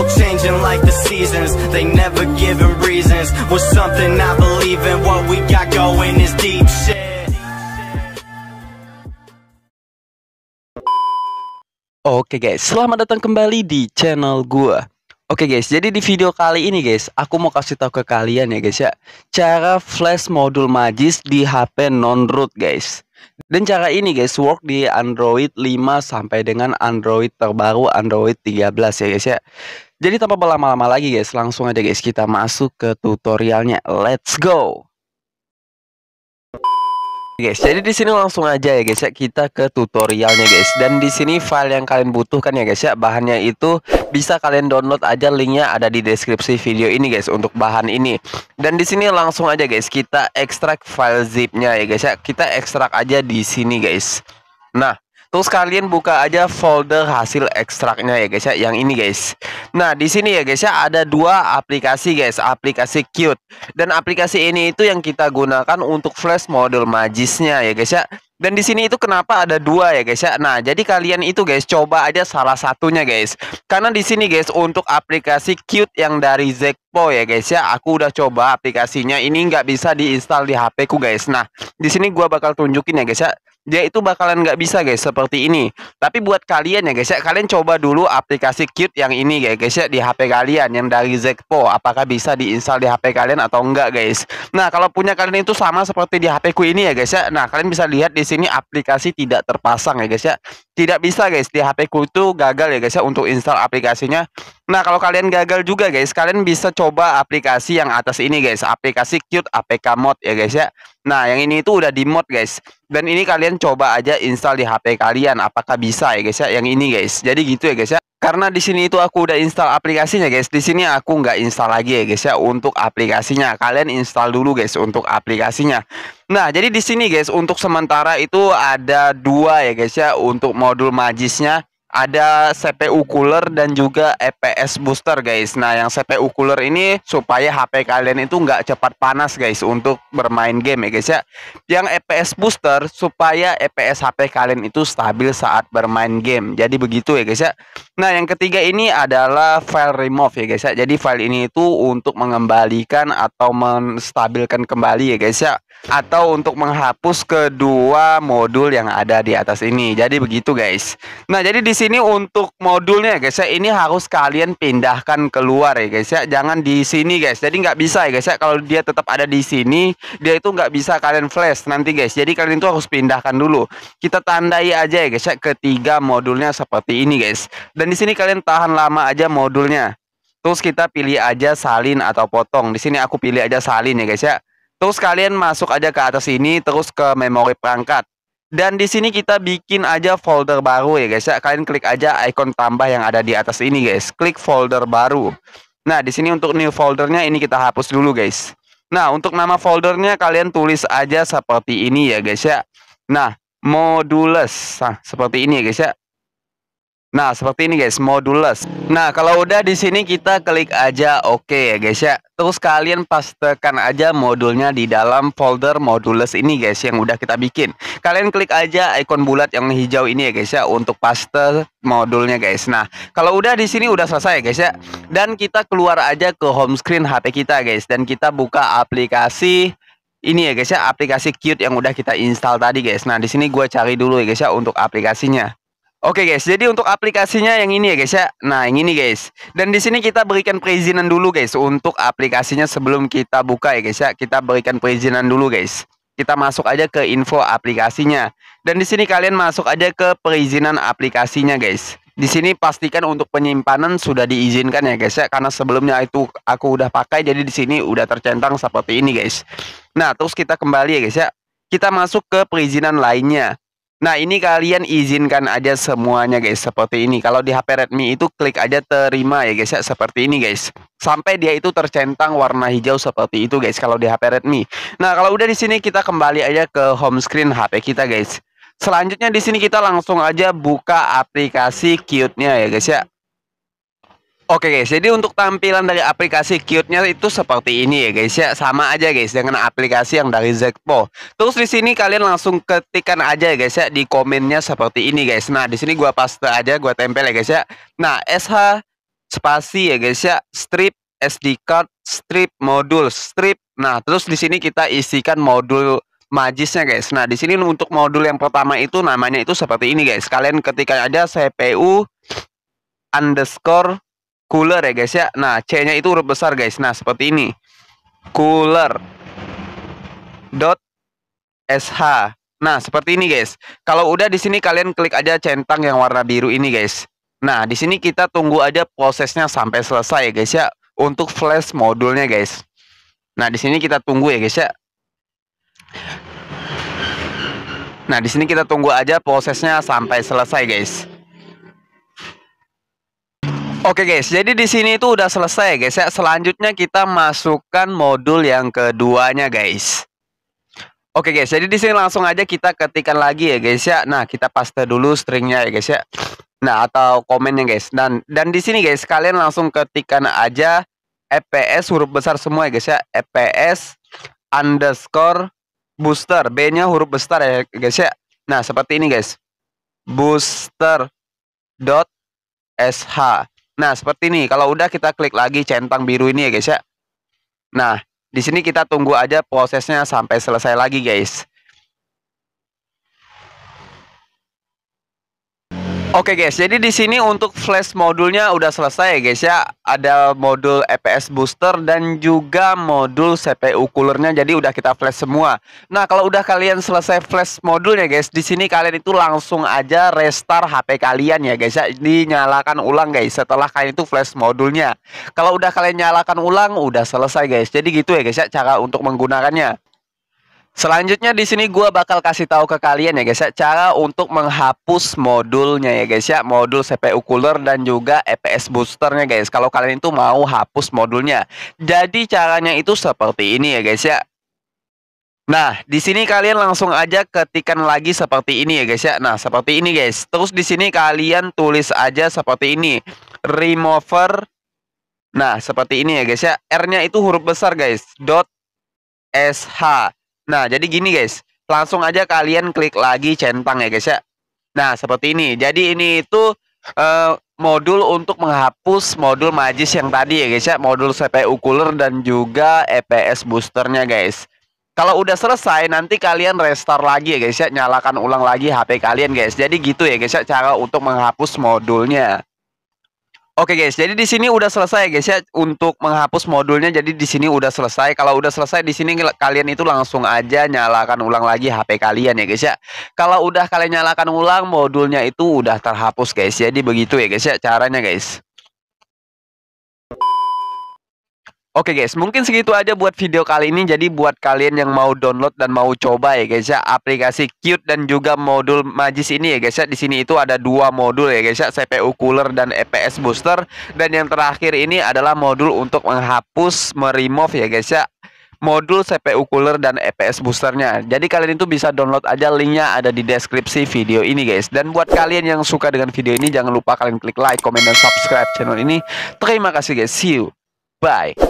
people changing like the seasons They never giving reasons With something I believe in What we got going is deep shit Oke okay guys, selamat datang kembali di channel gua. Oke okay guys, jadi di video kali ini guys, aku mau kasih tahu ke kalian ya guys ya, cara flash modul magis di HP non root guys. Dan cara ini guys work di Android 5 sampai dengan Android terbaru Android 13 ya guys ya. Jadi tanpa berlama-lama lagi guys, langsung aja guys kita masuk ke tutorialnya. Let's go guys. Jadi di sini langsung aja ya guys ya kita ke tutorialnya guys. Dan di sini file yang kalian butuhkan ya guys ya bahannya itu bisa kalian download aja linknya ada di deskripsi video ini guys untuk bahan ini. Dan di sini langsung aja guys kita ekstrak file zipnya ya guys ya. Kita ekstrak aja di sini guys. Nah Terus kalian buka aja folder hasil ekstraknya ya guys ya, yang ini guys. Nah, di sini ya guys ya ada dua aplikasi guys, aplikasi cute Dan aplikasi ini itu yang kita gunakan untuk flash model magisnya ya guys ya. Dan di sini itu kenapa ada dua ya guys ya. Nah, jadi kalian itu guys coba aja salah satunya guys. Karena di sini guys untuk aplikasi cute yang dari Zekpo ya guys ya, aku udah coba aplikasinya ini nggak bisa diinstal di HP ku guys. Nah, di sini gua bakal tunjukin ya guys ya dia itu bakalan nggak bisa guys seperti ini. Tapi buat kalian ya guys ya, kalian coba dulu aplikasi Cute yang ini ya guys ya di HP kalian yang dari Zekpo. Apakah bisa diinstal di HP kalian atau enggak guys? Nah kalau punya kalian itu sama seperti di HP ku ini ya guys ya. Nah kalian bisa lihat di sini aplikasi tidak terpasang ya guys ya tidak bisa guys di HP ku itu gagal ya guys ya untuk install aplikasinya nah kalau kalian gagal juga guys kalian bisa coba aplikasi yang atas ini guys aplikasi cute apk mod ya guys ya nah yang ini itu udah di mod guys dan ini kalian coba aja install di HP kalian apakah bisa ya guys ya yang ini guys jadi gitu ya guys ya karena di sini itu aku udah install aplikasinya guys di sini aku nggak install lagi ya guys ya untuk aplikasinya kalian install dulu guys untuk aplikasinya nah jadi di sini guys untuk sementara itu ada dua ya guys ya untuk modul majisnya ada CPU cooler dan juga EPS booster guys nah yang CPU cooler ini supaya HP kalian itu nggak cepat panas guys untuk bermain game ya guys ya yang EPS booster supaya EPS HP kalian itu stabil saat bermain game jadi begitu ya guys ya Nah, yang ketiga ini adalah file remove ya guys ya. Jadi file ini itu untuk mengembalikan atau menstabilkan kembali ya guys ya atau untuk menghapus kedua modul yang ada di atas ini. Jadi begitu guys. Nah, jadi di sini untuk modulnya ya guys ya ini harus kalian pindahkan keluar ya guys ya. Jangan di sini guys. Jadi nggak bisa ya guys ya kalau dia tetap ada di sini, dia itu nggak bisa kalian flash nanti guys. Jadi kalian itu harus pindahkan dulu. Kita tandai aja ya guys ya ketiga modulnya seperti ini guys. Dan di sini kalian tahan lama aja modulnya. Terus kita pilih aja salin atau potong. Di sini aku pilih aja salin ya guys ya. Terus kalian masuk aja ke atas ini terus ke memori perangkat. Dan di sini kita bikin aja folder baru ya guys ya. Kalian klik aja icon tambah yang ada di atas ini guys. Klik folder baru. Nah, di sini untuk new foldernya ini kita hapus dulu guys. Nah, untuk nama foldernya kalian tulis aja seperti ini ya guys ya. Nah, modules nah, seperti ini ya guys ya. Nah, seperti ini guys, modules. Nah, kalau udah di sini kita klik aja oke okay ya guys ya. Terus kalian pastekan aja modulnya di dalam folder modules ini guys yang udah kita bikin. Kalian klik aja ikon bulat yang hijau ini ya guys ya untuk paste modulnya guys. Nah, kalau udah di sini udah selesai ya guys ya. Dan kita keluar aja ke home screen HP kita guys dan kita buka aplikasi ini ya guys ya aplikasi cute yang udah kita install tadi guys. Nah, di sini gue cari dulu ya guys ya untuk aplikasinya. Oke guys, jadi untuk aplikasinya yang ini ya guys ya. Nah, yang ini guys. Dan di sini kita berikan perizinan dulu guys untuk aplikasinya sebelum kita buka ya guys ya. Kita berikan perizinan dulu guys. Kita masuk aja ke info aplikasinya. Dan di sini kalian masuk aja ke perizinan aplikasinya guys. Di sini pastikan untuk penyimpanan sudah diizinkan ya guys ya karena sebelumnya itu aku udah pakai jadi di sini udah tercentang seperti ini guys. Nah, terus kita kembali ya guys ya. Kita masuk ke perizinan lainnya. Nah, ini kalian izinkan aja semuanya guys seperti ini. Kalau di HP Redmi itu klik aja terima ya guys ya seperti ini guys. Sampai dia itu tercentang warna hijau seperti itu guys kalau di HP Redmi. Nah, kalau udah di sini kita kembali aja ke home screen HP kita guys. Selanjutnya di sini kita langsung aja buka aplikasi Cute-nya ya guys ya. Oke guys, jadi untuk tampilan dari aplikasi Cute-nya itu seperti ini ya guys ya. Sama aja guys dengan aplikasi yang dari Zekpo. Terus di sini kalian langsung ketikkan aja ya guys ya di komennya seperti ini guys. Nah, di sini gua paste aja, gua tempel ya guys ya. Nah, SH spasi ya guys ya, strip SD card, strip modul, strip. Nah, terus di sini kita isikan modul majisnya guys. Nah, di sini untuk modul yang pertama itu namanya itu seperti ini guys. Kalian ketikkan aja CPU underscore cooler ya guys ya. Nah, C-nya itu huruf besar guys. Nah, seperti ini. Cooler. Dot SH. Nah, seperti ini guys. Kalau udah di sini kalian klik aja centang yang warna biru ini guys. Nah, di sini kita tunggu aja prosesnya sampai selesai ya guys ya untuk flash modulnya guys. Nah, di sini kita tunggu ya guys ya. Nah, di sini kita tunggu aja prosesnya sampai selesai guys. Oke guys, jadi di sini itu udah selesai guys ya. Selanjutnya kita masukkan modul yang keduanya guys. Oke guys, jadi di sini langsung aja kita ketikkan lagi ya guys ya. Nah, kita paste dulu stringnya ya guys ya. Nah, atau komennya guys. Dan dan di sini guys, kalian langsung ketikkan aja EPS huruf besar semua ya guys ya. EPS underscore booster. B-nya huruf besar ya guys ya. Nah, seperti ini guys. Booster dot sh Nah, seperti ini. Kalau udah kita klik lagi centang biru ini ya, guys ya. Nah, di sini kita tunggu aja prosesnya sampai selesai lagi, guys. Oke guys, jadi di sini untuk flash modulnya udah selesai ya guys ya. Ada modul EPS booster dan juga modul CPU coolernya jadi udah kita flash semua. Nah, kalau udah kalian selesai flash modulnya guys, di sini kalian itu langsung aja restart HP kalian ya guys ya. Dinyalakan ulang guys setelah kalian itu flash modulnya. Kalau udah kalian nyalakan ulang udah selesai guys. Jadi gitu ya guys ya cara untuk menggunakannya. Selanjutnya di sini gue bakal kasih tahu ke kalian ya guys ya cara untuk menghapus modulnya ya guys ya, modul CPU cooler dan juga EPS boosternya guys. Kalau kalian itu mau hapus modulnya. Jadi caranya itu seperti ini ya guys ya. Nah, di sini kalian langsung aja ketikan lagi seperti ini ya guys ya. Nah, seperti ini guys. Terus di sini kalian tulis aja seperti ini. Remover Nah, seperti ini ya guys ya. R-nya itu huruf besar guys. Dot SH Nah, jadi gini guys, langsung aja kalian klik lagi centang ya guys ya. Nah, seperti ini. Jadi ini itu uh, modul untuk menghapus modul magis yang tadi ya guys ya, modul CPU cooler dan juga EPS boosternya guys. Kalau udah selesai nanti kalian restart lagi ya guys ya, nyalakan ulang lagi HP kalian guys. Jadi gitu ya guys ya cara untuk menghapus modulnya. Oke guys, jadi di sini udah selesai guys ya untuk menghapus modulnya. Jadi di sini udah selesai. Kalau udah selesai di sini kalian itu langsung aja nyalakan ulang lagi HP kalian ya guys ya. Kalau udah kalian nyalakan ulang modulnya itu udah terhapus guys. Ya. Jadi begitu ya guys ya caranya guys. Oke guys, mungkin segitu aja buat video kali ini. Jadi buat kalian yang mau download dan mau coba ya guys ya aplikasi Cute dan juga modul Magis ini ya guys ya. Di sini itu ada dua modul ya guys ya, CPU Cooler dan EPS Booster dan yang terakhir ini adalah modul untuk menghapus, meremove ya guys ya modul CPU cooler dan EPS boosternya. Jadi kalian itu bisa download aja linknya ada di deskripsi video ini guys. Dan buat kalian yang suka dengan video ini jangan lupa kalian klik like, komen, dan subscribe channel ini. Terima kasih guys. See you. Bye.